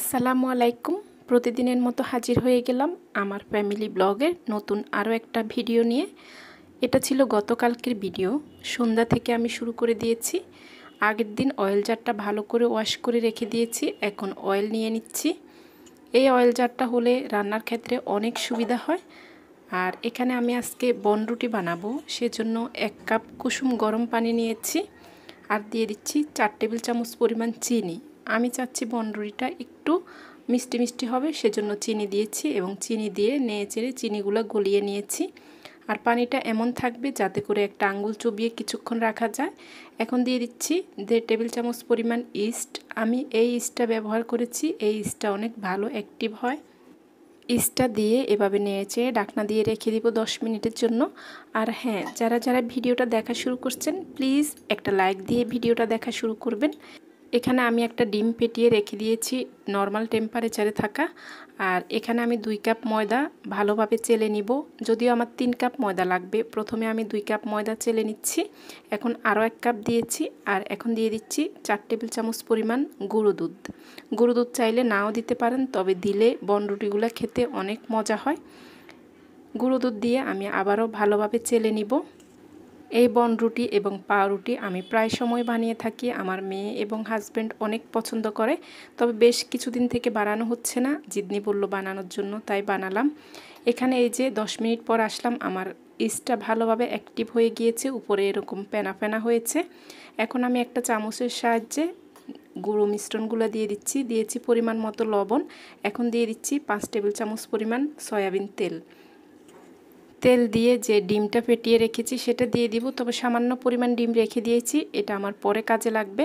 আসসালামু আলাইকুম প্রতিদিনের মতো হাজির হয়ে গেলাম আমার ফ্যামিলি ব্লগের নতুন আরও একটা ভিডিও নিয়ে এটা ছিল গতকালকের ভিডিও সন্ধ্যা থেকে আমি শুরু করে দিয়েছি আগের দিন অয়েল জারটা ভালো করে ওয়াশ করে রেখে দিয়েছি এখন অয়েল নিয়ে নিচ্ছি এই অয়েল জারটা হলে রান্নার ক্ষেত্রে অনেক সুবিধা হয় আর এখানে আমি আজকে বনরুটি বানাবো সেজন্য এক কাপ কুসুম গরম পানি নিয়েছি আর দিয়ে দিচ্ছি চার টেবিল চামচ পরিমাণ চিনি আমি চাচ্ছি বন্ডরিটা একটু মিষ্টি মিষ্টি হবে সেজন্য চিনি দিয়েছি এবং চিনি দিয়ে নেড়ে চেড়ে চিনিগুলো গলিয়ে নিয়েছি আর পানিটা এমন থাকবে যাতে করে একটা আঙ্গুল চুবিয়ে কিছুক্ষণ রাখা যায় এখন দিয়ে দিচ্ছি দেড় টেবিল চামচ পরিমাণ ইস্ট আমি এই ইস্টটা ব্যবহার করেছি এই ইস্টটা অনেক ভালো অ্যাক্টিভ হয় ইস্টটা দিয়ে এভাবে নেড়েচেড়ে ডাকনা দিয়ে রেখে দিব দশ মিনিটের জন্য আর হ্যাঁ যারা যারা ভিডিওটা দেখা শুরু করছেন প্লিজ একটা লাইক দিয়ে ভিডিওটা দেখা শুরু করবেন এখানে আমি একটা ডিম পেটিয়ে রেখে দিয়েছি নর্মাল টেম্পারেচারে থাকা আর এখানে আমি দুই কাপ ময়দা ভালোভাবে চেলে নিব যদিও আমার তিন কাপ ময়দা লাগবে প্রথমে আমি দুই কাপ ময়দা চেলে নিচ্ছি এখন আরও এক কাপ দিয়েছি আর এখন দিয়ে দিচ্ছি চার টেবিল চামচ পরিমাণ গুঁড়ো দুধ গুঁড়ো দুধ চাইলে নাও দিতে পারেন তবে দিলে বনরুটিগুলো খেতে অনেক মজা হয় গুঁড়ো দুধ দিয়ে আমি আবারও ভালোভাবে চেলে নিব এই বনরুটি এবং পাউরুটি আমি প্রায় সময় বানিয়ে থাকি আমার মেয়ে এবং হাজব্যান্ড অনেক পছন্দ করে তবে বেশ কিছুদিন থেকে বানানো হচ্ছে না জিদনি বলল বানানোর জন্য তাই বানালাম এখানে এই যে দশ মিনিট পর আসলাম আমার ইস্টটা ভালোভাবে অ্যাক্টিভ হয়ে গিয়েছে উপরে এরকম প্যানা প্যানা হয়েছে এখন আমি একটা চামচের সাহায্যে গুঁড়ো মিশ্রণগুলো দিয়ে দিচ্ছি দিয়েছি পরিমাণ মতো লবণ এখন দিয়ে দিচ্ছি পাঁচ টেবিল চামচ পরিমাণ সয়াবিন তেল তেল দিয়ে যে ডিমটা ফেটিয়ে রেখেছি সেটা দিয়ে দিব তবে সামান্য পরিমাণ ডিম রেখে দিয়েছি এটা আমার পরে কাজে লাগবে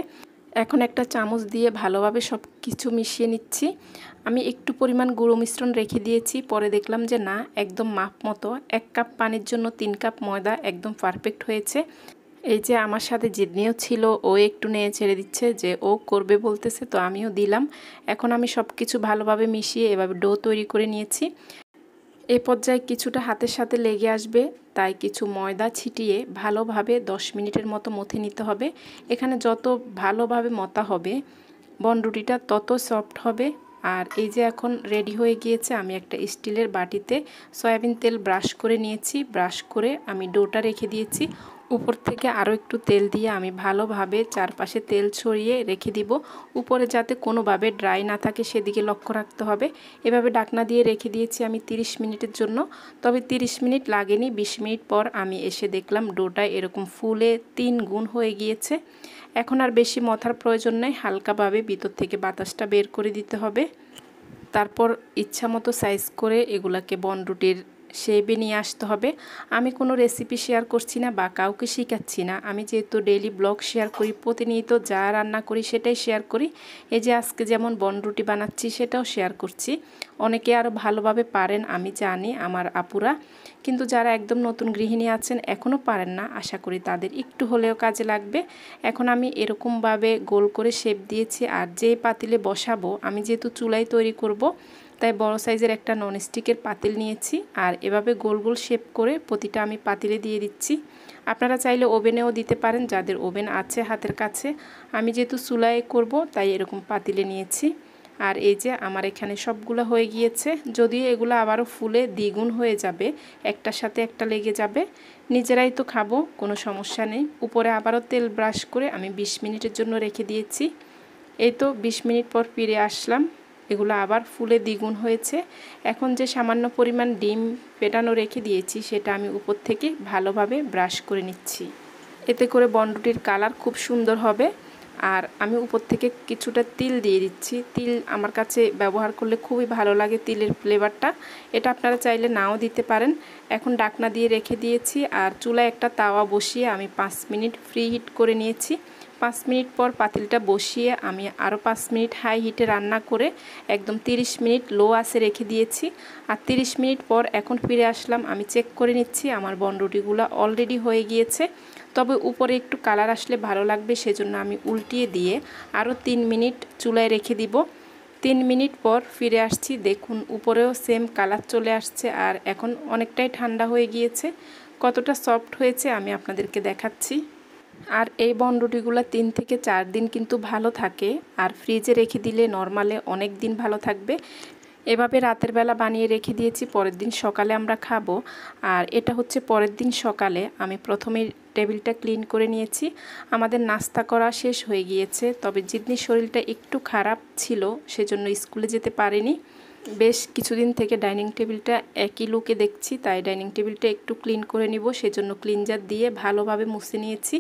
এখন একটা চামচ দিয়ে ভালোভাবে সব কিছু মিশিয়ে নিচ্ছি আমি একটু পরিমাণ গুঁড়ো মিশ্রণ রেখে দিয়েছি পরে দেখলাম যে না একদম মাপ মতো এক কাপ পানির জন্য তিন কাপ ময়দা একদম পারফেক্ট হয়েছে এই যে আমার সাথে জিদনিও ছিল ও একটু নিয়ে ছেড়ে দিচ্ছে যে ও করবে বলতেছে তো আমিও দিলাম এখন আমি সব কিছু ভালোভাবে মিশিয়ে এভাবে ডো তৈরি করে নিয়েছি এ পর্যায়ে কিছুটা হাতের সাথে লেগে আসবে তাই কিছু ময়দা ছিটিয়ে ভালোভাবে দশ মিনিটের মতো মথে নিতে হবে এখানে যত ভালোভাবে মতা হবে বনরুটিটা তত সফট হবে আর এই যে এখন রেডি হয়ে গিয়েছে আমি একটা স্টিলের বাটিতে সয়াবিন তেল ব্রাশ করে নিয়েছি ব্রাশ করে আমি ডোটা রেখে দিয়েছি উপর থেকে আরও একটু তেল দিয়ে আমি ভালোভাবে চারপাশে তেল ছড়িয়ে রেখে দিব উপরে যাতে কোনোভাবে ড্রাই না থাকে সেদিকে লক্ষ্য রাখতে হবে এভাবে ডাকনা দিয়ে রেখে দিয়েছি আমি 30 মিনিটের জন্য তবে 30 মিনিট লাগেনি 20 মিনিট পর আমি এসে দেখলাম ডোটা এরকম ফুলে তিন গুণ হয়ে গিয়েছে এখন আর বেশি মথার প্রয়োজন নেই হালকাভাবে ভিতর থেকে বাতাসটা বের করে দিতে হবে তারপর ইচ্ছা মতো সাইজ করে এগুলাকে বনরুটির সেবে নিয়ে আসতে হবে আমি কোনো রেসিপি শেয়ার করছি না বা কাউকে শেখাচ্ছি না আমি যেহেতু ডেইলি ব্লগ শেয়ার করি প্রতিনিয়ত যা রান্না করি সেটাই শেয়ার করি এই যে আজকে যেমন বনরুটি বানাচ্ছি সেটাও শেয়ার করছি অনেকে আরও ভালোভাবে পারেন আমি জানি আমার আপুরা কিন্তু যারা একদম নতুন গৃহিণী আছেন এখনও পারেন না আশা করি তাদের একটু হলেও কাজে লাগবে এখন আমি এরকমভাবে গোল করে শেপ দিয়েছি আর যে পাতিলে বসাবো আমি যেহেতু চুলাই তৈরি করব তাই বড় সাইজের একটা ননস্টিকের পাতিল নিয়েছি আর এভাবে গোল গোল শেপ করে প্রতিটা আমি পাতিলে দিয়ে দিচ্ছি আপনারা চাইলে ওভেনেও দিতে পারেন যাদের ওভেন আছে হাতের কাছে আমি যেহেতু চুলায় করব তাই এরকম পাতিলে নিয়েছি আর এই যে আমার এখানে সবগুলো হয়ে গিয়েছে যদিও এগুলো আবারও ফুলে দ্বিগুণ হয়ে যাবে একটার সাথে একটা লেগে যাবে নিজেরাই তো খাবো কোনো সমস্যা নেই উপরে আবারও তেল ব্রাশ করে আমি ২০ মিনিটের জন্য রেখে দিয়েছি এই তো ২০ মিনিট পর ফিরে আসলাম এগুলো আবার ফুলে দ্বিগুণ হয়েছে এখন যে সামান্য পরিমাণ ডিম পেটানো রেখে দিয়েছি সেটা আমি উপর থেকে ভালোভাবে ব্রাশ করে নিচ্ছি এতে করে বনরুটির কালার খুব সুন্দর হবে আর আমি উপর থেকে কিছুটা তিল দিয়ে দিচ্ছি তিল আমার কাছে ব্যবহার করলে খুবই ভালো লাগে তিলের ফ্লেভারটা এটা আপনারা চাইলে নাও দিতে পারেন এখন ডাকনা দিয়ে রেখে দিয়েছি আর চুলায় একটা তাওয়া বসিয়ে আমি পাঁচ মিনিট ফ্রি হিট করে নিয়েছি পাঁচ মিনিট পর পাতিলটা বসিয়ে আমি আরও পাঁচ মিনিট হাই হিটে রান্না করে একদম তিরিশ মিনিট লো আসে রেখে দিয়েছি আর তিরিশ মিনিট পর এখন ফিরে আসলাম আমি চেক করে নিচ্ছি আমার বনরুটিগুলো অলরেডি হয়ে গিয়েছে তবে উপরে একটু কালার আসলে ভালো লাগবে সেজন্য আমি উল্টিয়ে দিয়ে আরও তিন মিনিট চুলায় রেখে দিব তিন মিনিট পর ফিরে আসছি দেখুন উপরেও সেম কালার চলে আসছে আর এখন অনেকটাই ঠান্ডা হয়ে গিয়েছে কতটা সফট হয়েছে আমি আপনাদেরকে দেখাচ্ছি আর এই বনরুটিগুলো তিন থেকে চার দিন কিন্তু ভালো থাকে আর ফ্রিজে রেখে দিলে নর্মালে অনেক দিন ভালো থাকবে এভাবে রাতের বেলা বানিয়ে রেখে দিয়েছি পরের দিন সকালে আমরা খাবো আর এটা হচ্ছে পরের দিন সকালে আমি প্রথমেই টেবিলটা ক্লিন করে নিয়েছি আমাদের নাস্তা করা শেষ হয়ে গিয়েছে তবে জিদনির শরীরটা একটু খারাপ ছিল সেজন্য স্কুলে যেতে পারেনি বেশ কিছুদিন থেকে ডাইনিং টেবিলটা একই লুকে দেখছি তাই ডাইনিং টেবিলটা একটু ক্লিন করে নিব সেজন্য ক্লিনজার দিয়ে ভালোভাবে মুছে নিয়েছি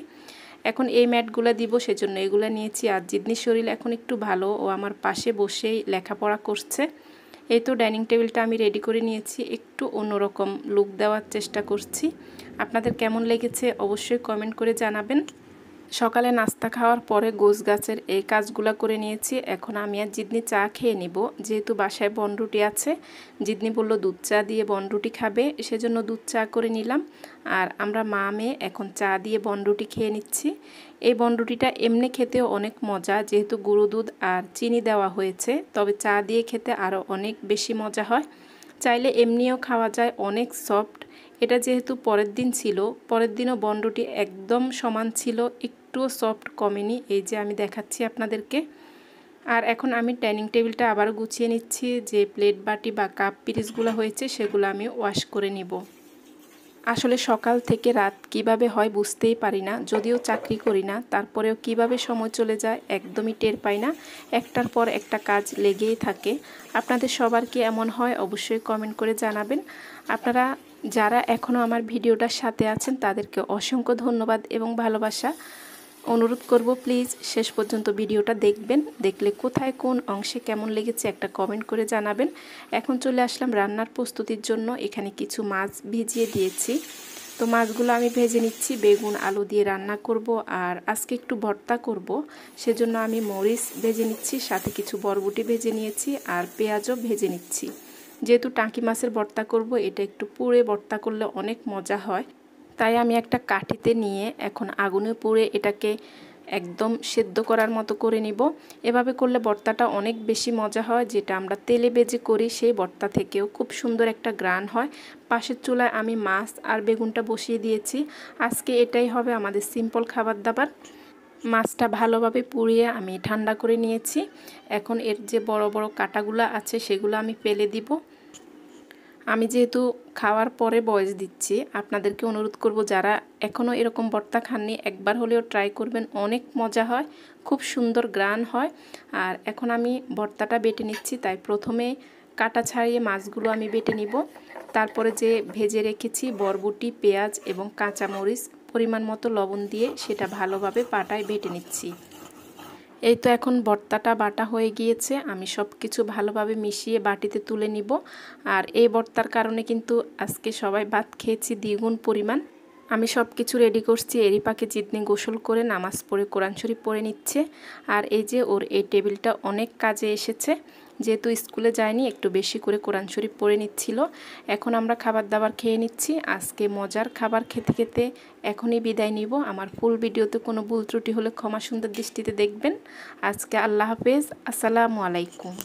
এখন এই ম্যাটগুলো দিব সেজন্য এগুলো নিয়েছি আর জিদনির শরীর এখন একটু ভালো ও আমার পাশে বসেই লেখাপড়া করছে এই তো ডাইনিং টেবিলটা আমি রেডি করে নিয়েছি একটু অন্যরকম লুক দেওয়ার চেষ্টা করছি আপনাদের কেমন লেগেছে অবশ্যই কমেন্ট করে জানাবেন সকালে নাস্তা খাওয়ার পরে গোছ গাছের এই কাজগুলো করে নিয়েছি এখন আমি আর জিদনি চা খেয়ে নিব যেহেতু বাসায় বনরুটি আছে জিদনি বলল দুধ চা দিয়ে বনরুটি খাবে সেজন্য দুধ চা করে নিলাম আর আমরা মা মেয়ে এখন চা দিয়ে বনরুটি খেয়ে নিচ্ছি এই বনরুটিটা এমনি খেতেও অনেক মজা যেহেতু গুঁড়ো দুধ আর চিনি দেওয়া হয়েছে তবে চা দিয়ে খেতে আরও অনেক বেশি মজা হয় চাইলে এমনিও খাওয়া যায় অনেক সফট এটা যেহেতু পরের দিন ছিল পরের দিনও বন্ডটি একদম সমান ছিল একটুও সফট কমেনি এই যে আমি দেখাচ্ছি আপনাদেরকে আর এখন আমি ডাইনিং টেবিলটা আবার গুছিয়ে নিচ্ছি যে প্লেট বাটি বা কাপ পিরিসগুলো হয়েছে সেগুলো আমি ওয়াশ করে নিব আসলে সকাল থেকে রাত কিভাবে হয় বুঝতেই পারি না যদিও চাকরি করি না তারপরেও কিভাবে সময় চলে যায় একদমই টের পাই না একটার পর একটা কাজ লেগেই থাকে আপনাদের সবার কি এমন হয় অবশ্যই কমেন্ট করে জানাবেন আপনারা যারা এখনও আমার ভিডিওটার সাথে আছেন তাদেরকে অসংখ্য ধন্যবাদ এবং ভালোবাসা অনুরোধ করব প্লিজ শেষ পর্যন্ত ভিডিওটা দেখবেন দেখলে কোথায় কোন অংশে কেমন লেগেছে একটা কমেন্ট করে জানাবেন এখন চলে আসলাম রান্নার প্রস্তুতির জন্য এখানে কিছু মাছ ভিজিয়ে দিয়েছি তো মাছগুলো আমি ভেজে নিচ্ছি বেগুন আলু দিয়ে রান্না করব আর আজকে একটু ভর্তা করব সেজন্য আমি মরিচ ভেজে নিচ্ছি সাথে কিছু বরবটি ভেজে নিয়েছি আর পেঁয়াজও ভেজে নিচ্ছি যেহেতু টাঁকি মাছের ভর্তা করব এটা একটু পুড়ে ভর্তা করলে অনেক মজা হয় তাই আমি একটা কাঠিতে নিয়ে এখন আগুনে পুড়ে এটাকে একদম সেদ্ধ করার মতো করে নিব এভাবে করলে ভর্তাটা অনেক বেশি মজা হয় যেটা আমরা তেলে বেজে করি সেই ভর্তা থেকেও খুব সুন্দর একটা গ্রান হয় পাশের চুলায় আমি মাছ আর বেগুনটা বসিয়ে দিয়েছি আজকে এটাই হবে আমাদের সিম্পল খাবার দাবার মাছটা ভালোভাবে পুড়িয়ে আমি ঠান্ডা করে নিয়েছি এখন এর যে বড় বড় কাটাগুলো আছে সেগুলো আমি ফেলে দিব আমি যেহেতু খাওয়ার পরে বয়স দিচ্ছি আপনাদেরকে অনুরোধ করব যারা এখনও এরকম বর্তা খাননি একবার হলেও ট্রাই করবেন অনেক মজা হয় খুব সুন্দর গ্রান হয় আর এখন আমি বর্তাটা বেটে নিচ্ছি তাই প্রথমে কাটা ছাড়িয়ে মাছগুলো আমি বেটে নিব তারপরে যে ভেজে রেখেছি বরবুটি পেঁয়াজ এবং কাঁচামরিচ পরিমাণ মতো লবণ দিয়ে সেটা ভালোভাবে পাটায় বেটে নিচ্ছি এই তো এখন বর্তাটা বাটা হয়ে গিয়েছে আমি সব কিছু ভালোভাবে মিশিয়ে বাটিতে তুলে নিব আর এই বর্তার কারণে কিন্তু আজকে সবাই ভাত খেয়েছি দ্বিগুণ পরিমাণ আমি সব কিছু রেডি করছি এরই পাখি জিদনি গোসল করে নামাজ পড়ে কোরআন শরীফ পড়ে নিচ্ছে আর এই যে ওর এই টেবিলটা অনেক কাজে এসেছে যেহেতু স্কুলে যায়নি একটু বেশি করে কোরআন শরীফ পড়ে নিচ্ছিল এখন আমরা খাবার দাবার খেয়ে নিচ্ছি আজকে মজার খাবার খেতে খেতে এখনই বিদায় নিব আমার ফুল ভিডিওতে কোনো ভুল ত্রুটি হলে ক্ষমা সুন্দর দৃষ্টিতে দেখবেন আজকে আল্লাহ হাফেজ আসসালামু আলাইকুম